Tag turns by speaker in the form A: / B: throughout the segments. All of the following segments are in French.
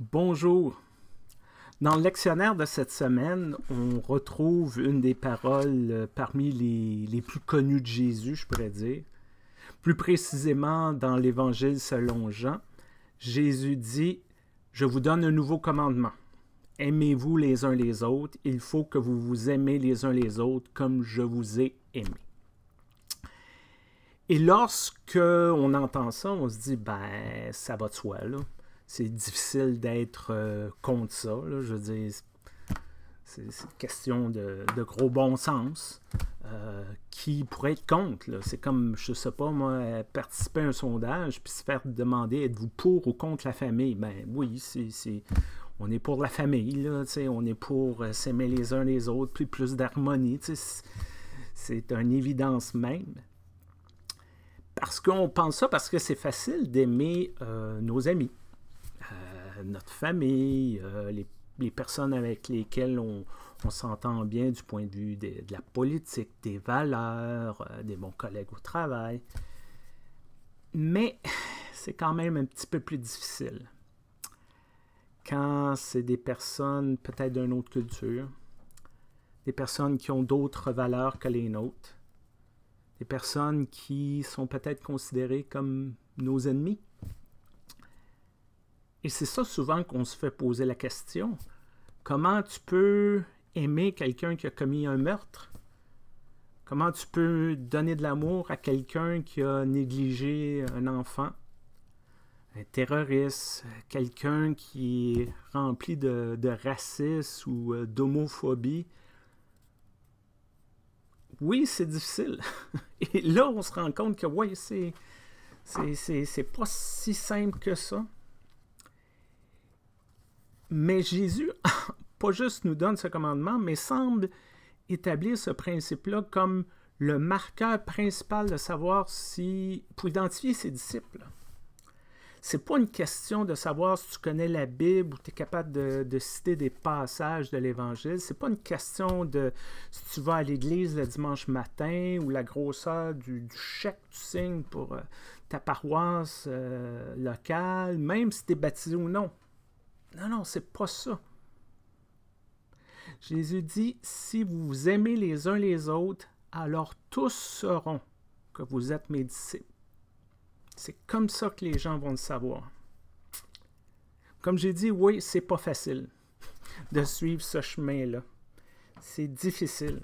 A: Bonjour. Dans le lectionnaire de cette semaine, on retrouve une des paroles euh, parmi les, plus connues de Jésus, je pourrais dire. Plus précisément, dans l'Évangile selon Jean, Jésus dit, Je vous donne un nouveau commandement. Aimez-vous les uns les autres. Il faut que vous vous aimez les uns les autres comme je vous ai aimé. Et lorsque on entend ça, on se dit, ben, ça va de soi, là c'est difficile d'être euh, contre ça. je veux dire, c'est une question de, gros bon sens. Euh, qui pourrait être contre. C'est comme, je ne sais pas, moi, participer à un sondage puis se faire demander êtes-vous pour ou contre la famille Ben oui, on est pour la famille, là, on est pour euh, s'aimer les uns les autres, puis plus d'harmonie. C'est une évidence même. Parce qu'on pense ça parce que c'est facile d'aimer nos amis. Euh, notre famille, euh, les, personnes avec lesquelles on, s'entend bien du point de vue de la politique, des valeurs, euh, des bons collègues au travail. Mais c'est quand même un petit peu plus difficile quand c'est des personnes peut-être d'une autre culture, des personnes qui ont d'autres valeurs que les nôtres, des personnes qui sont peut-être considérées comme nos ennemis, et c'est ça souvent qu'on se fait poser la question. Comment tu peux aimer quelqu'un qui a commis un meurtre? Comment tu peux donner de l'amour à quelqu'un qui a négligé un enfant? un terroriste, quelqu'un qui est rempli de, racisme ou euh, d'homophobie. Oui, c'est difficile. Et là, on se rend compte que oui, c'est, c'est, pas si simple que ça. Mais Jésus, pas juste nous donne ce commandement, mais semble établir ce principe-là comme le marqueur principal de savoir si, pour identifier ses disciples. Ce n'est pas une question de savoir si tu connais la Bible ou tu es capable de, citer des passages de l'Évangile. Ce n'est pas une question de si tu vas à l'église le dimanche matin ou la grosseur du, chèque que tu signes pour euh, ta paroisse euh, locale, même si tu es baptisé ou non. Non, non, c'est pas ça. Jésus dit, si vous aimez les uns les autres, alors tous sauront que vous êtes mes disciples. C'est comme ça que les gens vont le savoir. Comme j'ai dit, oui, c'est pas facile de suivre ce chemin-là. C'est difficile.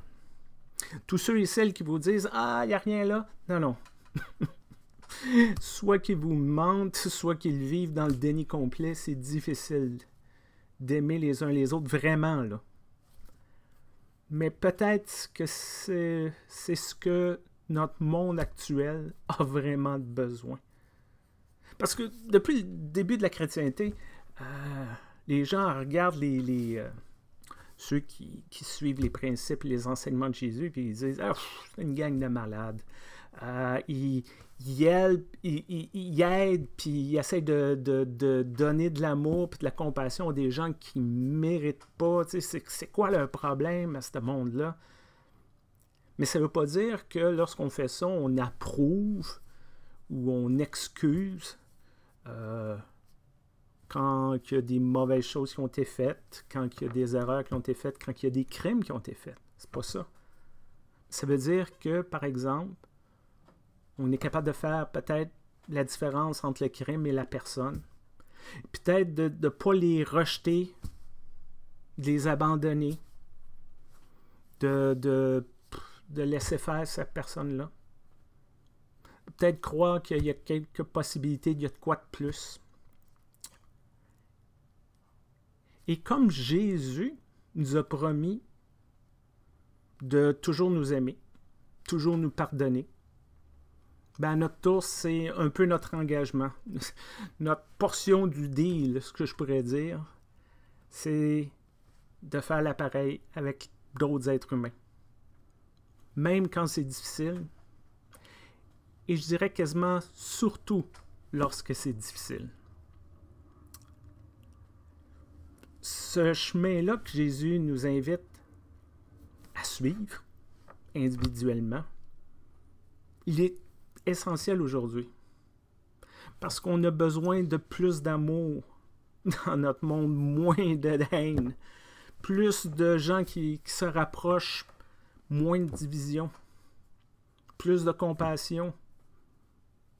A: Tous ceux et celles qui vous disent Ah, il n'y a rien là, non, non. soit qu'ils vous mentent, soit qu'ils vivent dans le déni complet. C'est difficile d'aimer les uns les autres vraiment, là. Mais peut-être que c'est ce que notre monde actuel a vraiment besoin. Parce que depuis le début de la chrétienté, euh, les gens regardent les, euh, ceux qui, suivent les principes et les enseignements de Jésus, puis ils disent Ah, c'est une gang de malades. Euh, ils, aident, puis ils essayent de, donner de l'amour puis de la compassion à des gens qui ne méritent pas. c'est quoi leur problème à ce monde-là? Mais ça ne veut pas dire que lorsqu'on fait ça, on approuve ou on excuse. Euh, quand il y a des mauvaises choses qui ont été faites, quand il y a des erreurs qui ont été faites, quand il y a des crimes qui ont été faits. C'est pas ça. Ça veut dire que, par exemple, on est capable de faire peut-être la différence entre le crime et la personne. Peut-être de ne pas les rejeter, de les abandonner, de, de laisser faire cette personne-là. Peut-être croire qu'il y a quelques possibilités, qu'il y a de quoi de plus. Et comme Jésus nous a promis de toujours nous aimer, toujours nous pardonner, ben notre tour, c'est un peu notre engagement, notre portion du deal, ce que je pourrais dire, c'est de faire l'appareil avec d'autres êtres humains, même quand c'est difficile, et je dirais quasiment surtout lorsque c'est difficile. ce chemin-là que Jésus nous invite à suivre individuellement, il est essentiel aujourd'hui. Parce qu'on a besoin de plus d'amour dans notre monde, moins de haine, plus de gens qui, se rapprochent, moins de division, plus de compassion,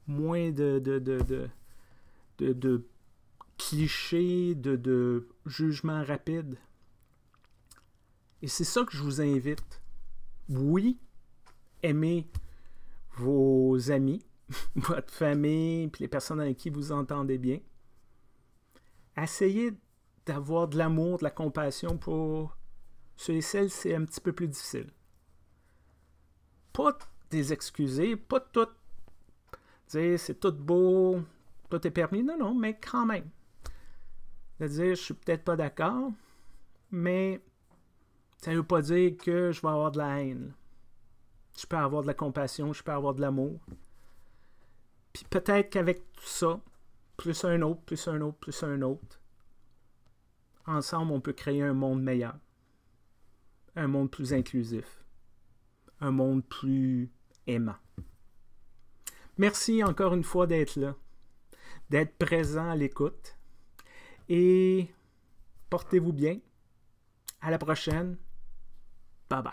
A: moins de cliché de, jugement rapide. Et c'est ça que je vous invite. Oui, aimez vos amis, votre famille, puis les personnes avec qui vous entendez bien. Essayez d'avoir de l'amour, de la compassion pour ceux et celles, c'est un petit peu plus difficile. Pas des excuses, pas tout dire c'est tout beau, tout est permis. Non, non, mais quand même cest à dire je suis peut-être pas d'accord, mais ça ne veut pas dire que je vais avoir de la haine. Je peux avoir de la compassion, je peux avoir de l'amour. Puis peut-être qu'avec tout ça, plus un autre, plus un autre, plus un autre, ensemble, on peut créer un monde meilleur. Un monde plus inclusif. Un monde plus aimant. Merci encore une fois d'être là, d'être présent à l'écoute et portez-vous bien. À la prochaine. Bye bye.